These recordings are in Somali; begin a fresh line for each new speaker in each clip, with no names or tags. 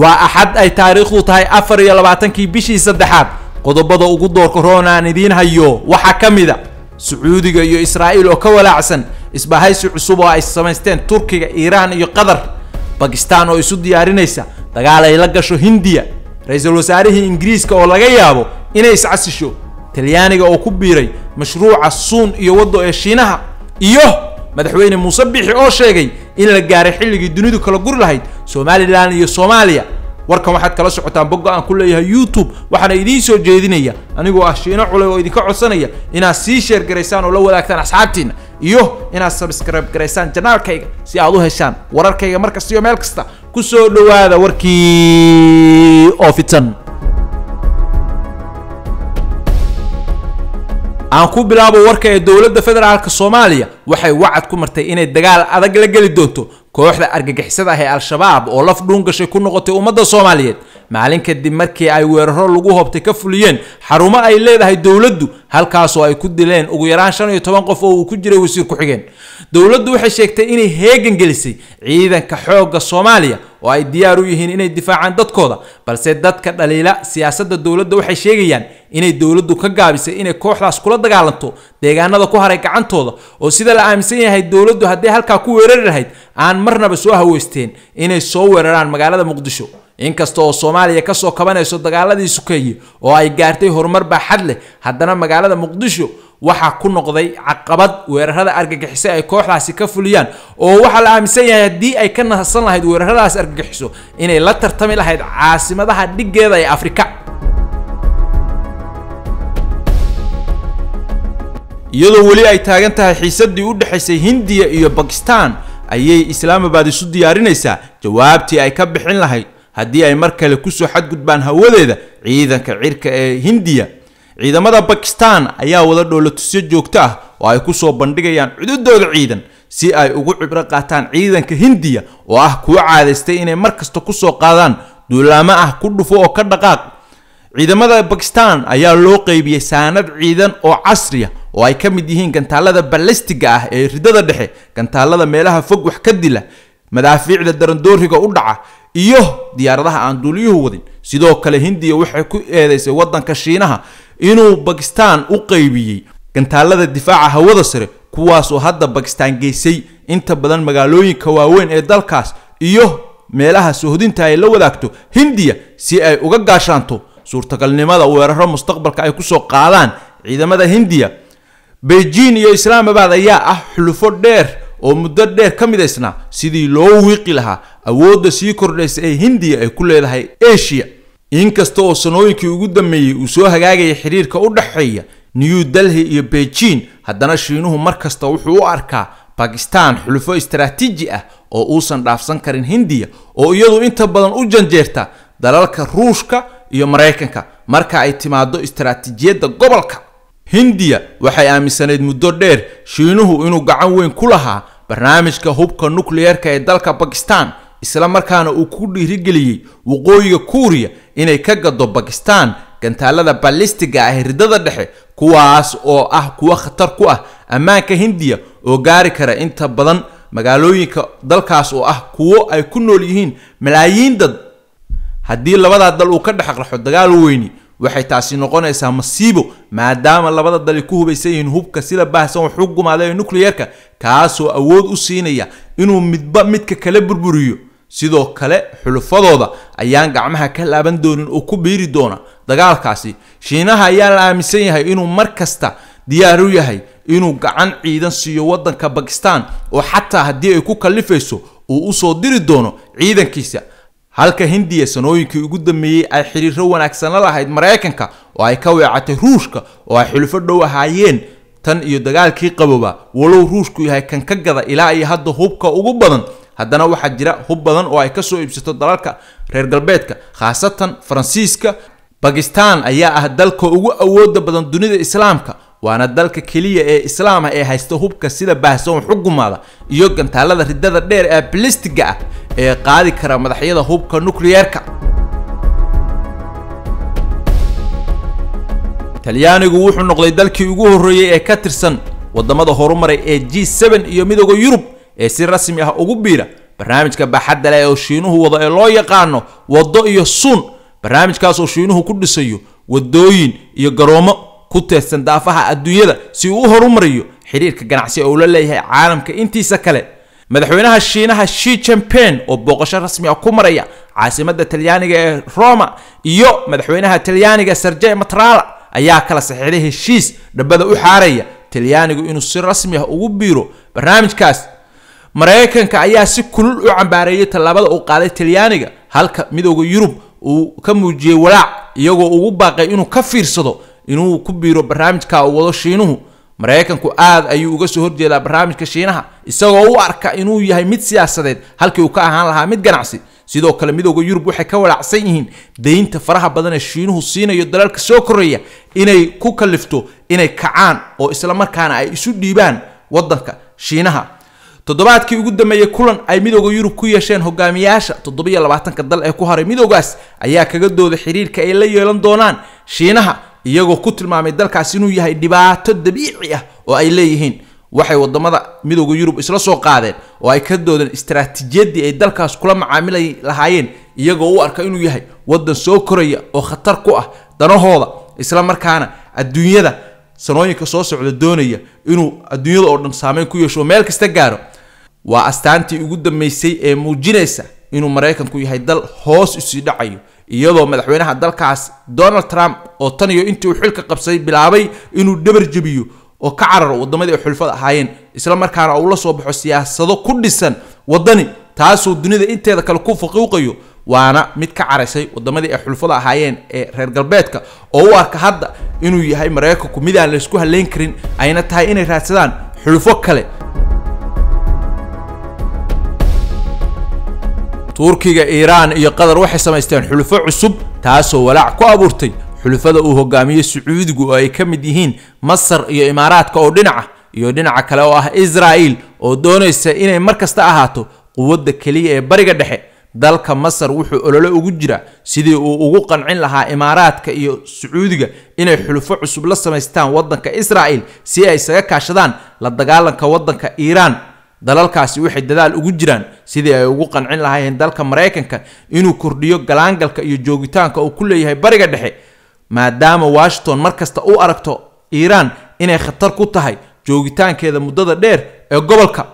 waa axad ay taariikhdu tahay afar iyo labaatankii bishii saddexaad qodobada ugu doorka roonaan idiin hayo waxaa ka mid a sacuudiga iyo israa'iil oo ka walaacsan isbahaysi cusub oo ay samaysteen turkiga iiraan iyo qatar bakistaan oo isu diyaarinaysa dagaal ay la gasho hindiya ra-iisul wasaarihii ingiriiska oo laga yaabo inay iscasisho talyaaniga oo ku biiray mashruuca suun iyo waddo ee shiinaha iyo madaxweyne muuse bixi oo sheegay in la gaaray xilligii dunidu kala guri lahayd somalilan iyo soomaaliya warkan waxaad kala socotaan boggo aan ku leeyahay youtube waxaana idiin soo jeedinaya anigoo ah shiino culay oo idinka codsanaya inaad sii sheer garaysaan oo la wadaagtaan asxaabtiinna iyo inaad sabskrib garaysaan janaalkayga si aad u heshaan wararkayga mar kasta iyo meel kasta ku soo dhowaada warkii oo fitan aan ku bilaabo warka ee dowladda federaalka soomaaliya waxay wacad ku martay inay dagaal adag la geli doonto kooxda argagixisada ah ee al-shabaab oo laf dhuun gashay ku noqotay ummadda soomaaliyeed maalin kadib markii ay weeraro lagu hobtay ka fuliyeen xarumo ay leedahay dowladdu halkaasoo ay ku dileen ugu yaraan shan iyo toban qof oo uu ku jiray wasiir ku-xigeen dowladdu waxay sheegtay inay heegan gelisay ciidanka xoogga soomaaliya oo ay diyaar u yihiin inay difaacaan dadkooda balse dadka dhaliila siyaasadda dowladda waxay sheegayaan inay dowladdu ka gaabisay inay kooxdaas kula dagaalanto deegaanada ku haray gacantooda oo sida la aaminsan yahay dowladdu haddii halkaa ku weerari lahayd aan marnaba soo haweysteen inay soo weeraraan magaalada muqdisho inkasta oo soomaaliya kasoo kabanayso dagaaladii sukeeye oo ay gaartay horumar baaxad leh haddana magaalada muqdisho waxaa ku noqday caqabad weerarada argagixiso ay kooxdaasi ka fuliyaan oo waxaa la aaminsan yahay haddii ay ka nasan lahayd weeraradaas argagixiso inay la tartami lahayd caasimadaha dhiggeeda ee afrika iyadoo weli ay taagan tahay xiisadii u dhexaysay hindiya iyo bakistan ayay islaamabad isu diyaarinaysaa jawaabtii ay ka bixin lahayd haddii ay mar kale kusoo xadgudbaan hawadeeda ciidanka cirka ee hindiya ciidamada bakistan ayaa wada dhoolatusyo joogto ah oo ay kusoo bandhigayaan cududooda ciidan si ay ugu cibro qaataan ciidanka hindiya oo ah kuwo caadaystay inay mar kasta kusoo qaadaan duulaamo ah ku dhufo oo ka dhaqaaq ciidamada bakistan ayaa loo qeybiyey saanad ciidan oo casriya ah oo ay ka mid yihiin gantaalada balastiga ah ee riddada dhexe gantaalada meelaha fog wax ka dila madaafiicda darandooriga u dhaca iyo diyaaradaha aan duuliyuhu wadin sidoo kale hindiya waxay ku eedeysay waddanka shiinaha inuu bakistan u qaybiyey gantaalada difaaca hawada sare kuwaasoo hadda bakistan geysay inta badan magaalooyinka waaweyn ee dalkaas iyo meelaha sohdinta ay la wadaagto hindiya si ay uga gaashaanto suurtagalnimada weeraro mustaqbalka ay ku soo qaadaan ciidamada hindiya beijing iyo islaamabad ayaa ah xulufo dheer oo muddo dheer ka midaysnaa sidii loo wiiqi lahaa awoodda sii kordhaysa ee hindiya ay ku leedahay asia inkasta oo sanooyinkii ugu dambeeyey uu soo hagaagaya xiriirka u dhexeeya new delhi iyo beijing haddana shiinuhu mar kasta wuxuu u arkaa bakistan xulufo istaraatiiji ah oo uusan dhaafsan karin hindiya oo iyadu inta badan u janjeerta dalalka ruushka iyo maraykanka marka ay timaaddo istaraatiijiyadda gobolka hindiya waxay aaminsanayd muddo dheer shiinuhu inuu gacan weyn ku lahaa barnaamijka hubka nukliyeerka ee dalka bakistan isla markaana uu ku dhiirigeliyey waqooyiga kuuriya inay ka gado bakistan gantaalada balistiga ah ee riddada dhexe kuwaas oo ah kuwo khatar ku ah ammaanka hindiya oo gaari kara inta badan magaalooyinka dalkaas oo ah kuwo ay ku nool yihiin malaayiin dad haddii labadaa dal uu ka dhex dhexaqraxo dagaal weyni waxay taasi noqonaysaa masiibo maadaama labada dali ku hubaysan yihiin hubka sida baahsan wuxuu gumaaday nucleerka kaasoo awood u siinaya inuu midba midka kale burburiyo sidoo kale xulufadooda ayaan gacmaha ka laaban doonin oo ku biiri doona dagaalkaasi shiinaha ayaa la aaminsan yahay inuu mar kasta diyaaru yahay inuu gacan ciidan siiyo waddanka bakistan oo xataa haddii ay ku kallifayso uu u soo diri doono ciidankiisa halka hindiya sanooyinkii ugu dambeeyey ay xiriiro wanaagsan la lahayd maraykanka oo ay ka weecatay ruushka oo ay xulufo dhow ahaayeen tan iyo dagaalkii qaboba walow ruushku yahay kan ka gada ilaa iyo hadda hubka ugu badan haddana waxaa jira hub badan oo ay ka soo iibsato dalalka reer galbeedka khaasatan faransiiska bakistan ayaa ah dalka ugu awooda badan dunida islaamka waana dalka keliya ee islaama ah ee haysta hubka sida baahsoon xugumaada iyo gantaalada riddada dheer ee balistiga ah ee qaadi kara madaxyada hubka nukliyeerka talyaanigu wuxuu noqday dalkii ugu horreeyey ee ka tirsan waddamada horumaray ee g iyo midooda yurub ee si rasmi ah ugu biira barnaamijka baaxadda leh oo shiinuhu wado ee loo yaqaano waddo iyo suun barnaamijkaas oo shiinuhu ku dhisayo waddooyin iyo garoomo ku teedsan daafaha adduunyada si uu u horumariyo xidhiirka ganacsi oo uu la leeyahay caalamka intiisa kale madaxweynaha shiinaha shi jampen oo booqasho rasmi ah ku maraya caasimada talyaaniga ee roma iyo madaxweynaha talyaaniga serjey matrala ayaa kala saxiixday heshiis dhabbada u xaaraya talyaanigu inuu si rasmi ah ugu biiro barnaamijkaas maraykanka ayaa si kulul u cambaareeyay tallaabada uu qaaday talyaaniga halka midooda yurub uu ka muujiyey walaac iyagoo ugu baaqay inuu ka fiirsado inuu ku biiro barnaamijka uu wado shiinuhu maraykanku aad ayuu uga soo horjeedaa barnaamijka shiinaha isagoo u arka inuu yahay mid siyaasadeed halkii uu ka ahaan lahaa mid ganacsi sidoo kale midooda yurub waxay ka walaacsan yihiin deynta faraha badan ee shiinuhu siinayo dalaalka soo koraya inay ku kalifto inay kacaan oo islamarkaana ay isu dhiibaan wadanka shiinaha toddobaadkii ugu dambeeyey kulan ay midooda yurub ku yeesheen hogaamiyaasha toddobiyo labaatanka dal ee ku haray midoogaas ayaa kaga dooda xiriirka ay la yeelan doonaan shiinaha iyagoo ku tilmaamay dalkaas inuu yahay dhibaato dabiici ah oo ay leeyihiin waxay wadamada midooda yurub isla soo qaadeen oo ay ka doodeen istaraatiijiyaddii ay dalkaas kula macaamilay lahaayeen iyagoo u arka inuu yahay waddan soo koraya oo khatar ku ah danahooda isla markaana adduunyada sanooyinka soo socda doonaya inuu adduunyada oo dhan saameyn ku yeesho oo meel kasta gaaro waa astaantii ugu dambeysay ee muujinaysa inuu maraykanku yahay dal hoos isii dhacayo iyadoo madaxweynaha dalkaas donald trump oo tan iyo intii uu xilka qabsaday bilaabay inuu dhabar jebiyo oo ka cararo waddamadii ay xulfad ahaayeen isla markaana uu la soo baxo siyaasado ku dhisan waddani taasoo dunida inteeda kale ku faquuqayo waana mid ka caraysay waddamadii ay xulfada ahaayeen ee reer galbeedka oo u arka hadda inuu yahay maraykanku mid aan laysku halleyn karin ayna tahay inay raadsadaan xulfo kale turkiga iiraan iyo qatar waxay samaysteen xulufo cusub taasoo walaac ku abuurtay xulufada uu hogaamiye sacuudigu oo ay ka mid yihiin masar iyo imaaraadka oo dhinaca iyo dhinaca kale oo ah israa'iil oo doonaysa inay mar kasta ahaato quwadda keliya ee bariga dhexe dalka masar wuxuu olole ugu jira sidii uu ugu qancin lahaa imaaraadka iyo sacuudiga inay xulufo cusub la samaystaan waddanka israa'iil si ay isaga kaashadaan la dagaalanka waddanka iiraan dalalkaasi waxay dadaal ugu jiraan sidii ay ugu qancin lahaayeen dalka maraykanka inuu kordhiyo galaangalka iyo joogitaanka uu ku leeyahay bariga dhexe maadaama washington mar kasta u aragto iiraan inay khatar ku tahay joogitaankeeda muddada dheer ee gobolka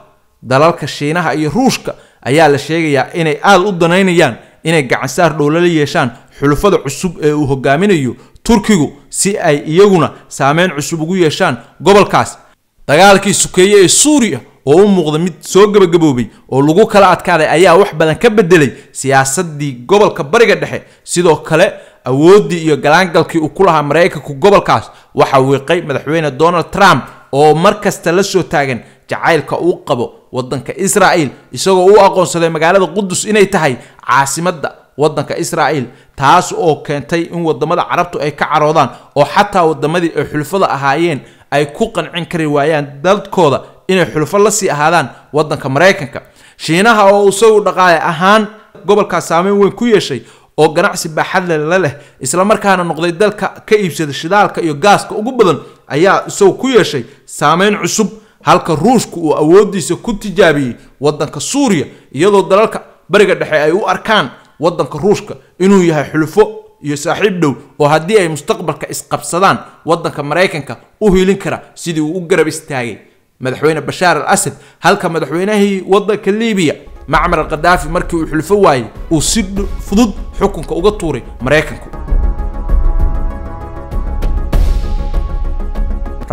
dalalka shiinaha iyo ruushka ayaa la sheegayaa inay aada u danaynayaan inay gacansaar dhowlala yeeshaan xulufada cusub ee uu hogaaminayo turkigu si ay iyaguna saameyn cusub ugu yeeshaan gobolkaas dagaalkii sukeeye ee suuriya oo u muuqda mid soo gebagaboobay oo lagu kala adkaaday ayaa wax badan ka bedelay siyaasadii gobolka bariga dhexe sidoo kale awooddii iyo galaangalkii uu ku lahaa maraykanku gobolkaas waxaa wiiqay madaxweyne donald trump oo mar kasta la soo taagan jacaylka uu qabo waddanka israa'il isagoo uu aqoonsaday magaalada qudus inay tahay caasimadda waddanka israa'il taas oo keentay in waddamada carabtu ay ka caroodaan oo xataa waddamadii ay xulfada ahaayeen ay ku qancin kari waayaan dadkooda inay xulufo la sii ahaadaan wadanka maraykanka shiinaha oo isagu dhaqaale ahaan gobolkaas saameyn weyn ku yeeshay oo ganacsi baaxadle la leh islamarkaana noqday dalka ka iibsada shidaalka iyo gaaska ugu badan ayaa isagu ku yeeshay saameyn cusub halka ruushka uu awoodiisa ku tijaabiyey wadanka suuriya iyadoo dalalka bariga dhexe ay u arkaan wadanka ruushka inuu yahay xulufo iyo saaxiib dhow oo haddii ay mustaqbalka isqabsadaan wadanka maraykanka u hilin kara sidii uu u garab istaagay madaxweyne bashaar al asad halka madaxweynahii waddanka libiya macmar al khadaafi markii uu xulfo waayey uu si fudud xukunka uga tuuray maraykanku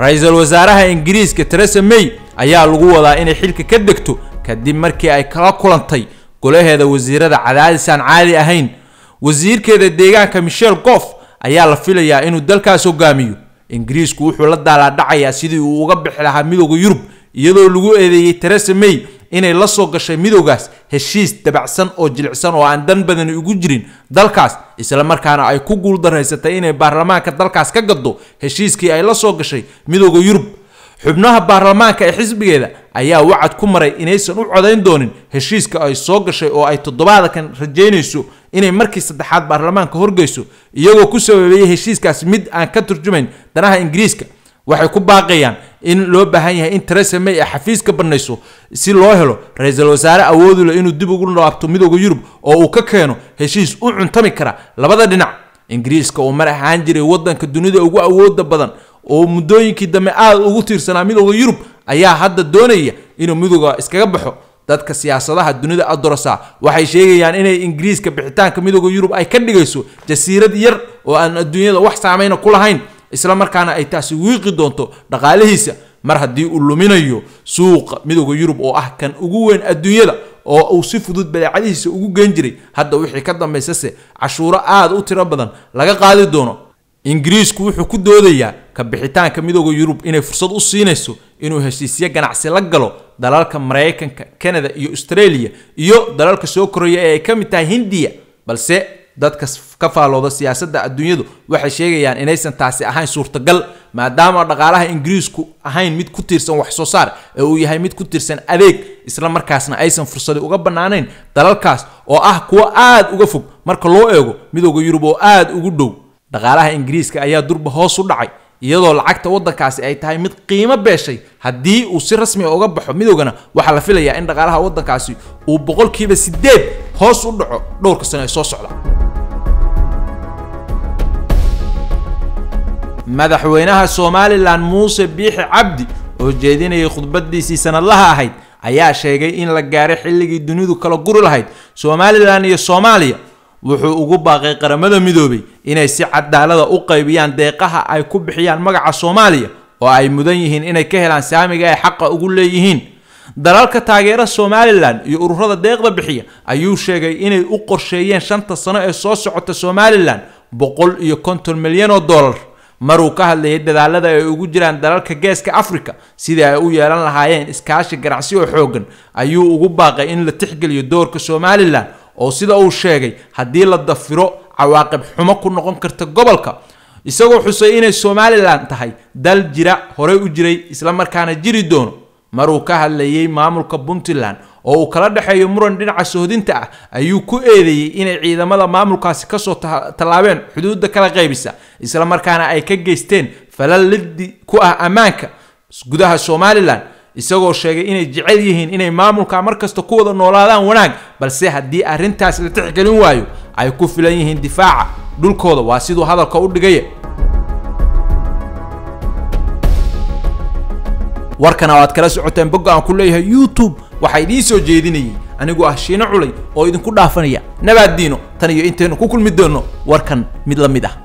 ra-iisul wasaaraha ingiriiska teresa may ayaa lagu wadaa inay xilka ka degto kadib markii ay kala kulantay golaheeda wasiirada cadaadis aan caadi ahayn wasiirkeeda deegaanka michel gof ayaa la filayaa inuu dalkaas hogaamiyo ingiriisku wuxuu la daalaa dhacayaa sidii uu uga bixi lahaa midooda yurub iyadoo lagu eedeeyey teresa may inay la soo gashay midoogaas heshiis dabacsan oo jilicsan oo aan dan badani ugu jirin dalkaas isla markaana ay ku guuldaraysatay inay baarlamaanka dalkaas ka gaddo heshiiskii ay la soo gashay midooda yurub xubnaha baarlamaanka ee xisbigeeda ayaa wacad ku maray inaysan u codayn doonin heshiiska ay soo gashay oo ay toddobaadkan rajaynayso inay markii saddexaad baarlamaanka horgeyso iyagoo ku sababeeyay heshiiskaasi mid aan ka turjumayn danaha ingiriiska waxay ku baaqayaan in loo baahan yahay in teresa may ay xafiiska ka banayso si loo helo ra-iisul wasaare awoodule inuu dib ugu laabto midooda yurub oo uu ka keeno heshiis u cuntami kara labada dhinac ingiriiska uu mar ahaan jiray waddanka dunida ugu awooda badan oo muddooyinkii dambe aada ugu tiirsanaa midooda yurub ayaa hadda doonaya inuu midooda iskaga baxo dadka siyaasadaha dunida adorosa waxay sheegayaan inay ingiriiska bixitaanka midooda yurub ay ka dhigayso jasiirad yar oo aan adduunyada wax saamayna ku lahayn isla markaana ay taasi wiiqi doonto dhaqaalihiisa mar haddii uu luminayo suuqa midooda yurub oo ah kan ugu weyn adduunyada oo uu si fudud badeecadihiisa ugu geyn jiray hadda wixii ka dambaysase cashuuro aada u tiro badan laga qaadi doono ingiriisku wuxuu ku doodayaa ka bixitaanka midooda yurub inay fursad u siinayso inuu heshiisyo ganacsi la galo dalalka maraykanka canada iyo australia iyo dalalka soo koraya ee ay ka mid tahay hindiya balse dadka ka faallooda siyaasadda adduunyadu waxay sheegayaan inaysan taasi ahayn suurtagal maadaama dhaqaalaha ingiriisku ahayn mid ku tiirsan wax soo saar ee uu yahay mid ku tiirsan adeeg isla markaasna aysan fursadi uga bannaanayn dalalkaas oo ah kuwo aad uga fog marka loo eego midooda yurub oo aad ugu dhow dhaqaalaha ingiriiska ayaa durba hoos u dhacay iyadoo lacagta waddankaasi ay tahay mid qiimo beeshay haddii uu si rasmi ah uga baxo midoogana waxaa la filayaa in dhaqaalaha waddankaasi uu boqolkiiba sideed hoos u dhaco dhowrka sano ee soo socda madaxweynaha somalilan muuse biixi cabdi oo jeedinayay khudbaddiisii sanadlaha ahayd ayaa sheegay in la gaaray xilligii dunidu kala guri lahayd somalilan iyo soomaaliya wuxuu ugu baaqay qaramada midoobay inay si cadaalada u qaybiyaan deeqaha ay ku bixiyaan magaca soomaaliya oo ay mudan yihiin inay ka helaan saamiga ay xaqa ugu leeyihiin dalalka taageera somalilan iyo ururada deeqda bixiya ayuu sheegay inay u qorsheeyeen shanta sano ee soo socota somalilan boqol iyo konton milyan oo dollar maruu ka hadlayay dadaalada ay ugu jiraan dalalka geeska africa sidii ay u yeelan lahaayeen iskaashi ganacsi oo xooggan ayuu ugu baaqay in la tixgeliyo doorka somalilan oo sida uu sheegay haddii la dafiro cawaaqib xumo ku noqon karta gobolka isagoo xusay inay somalilan tahay dal jira horey u jiray isla markaana jiri doono maruu ka hadlayay maamulka puntland oo uu kala dhexeeyo muran dhinaca sohdinta ah ayuu ku eedeeyey inay ciidamada maamulkaasi kasoo tallaabeen xuduudda kala qaybisa isla markaana ay ka geysteen falal liddi ku ah ammaanka gudaha somalilan isagoo sheegay inay jecel yihiin inay maamulka markasta ku wada noolaadaan wanaag balse haddii arrintaas la tixgelin waayo ay ku filan yihiin difaaca dhulkooda waa siduu hadalka u dhigaya warkana waad kala socoteen bogga aan ku leeyahay youtube waxaa idiin soo jeedinayay anigoo ah shiino culay oo idinku dhaafanaya nabaaddiino tan iyo intaynu ku kulmi doonno warkan mid la mid ah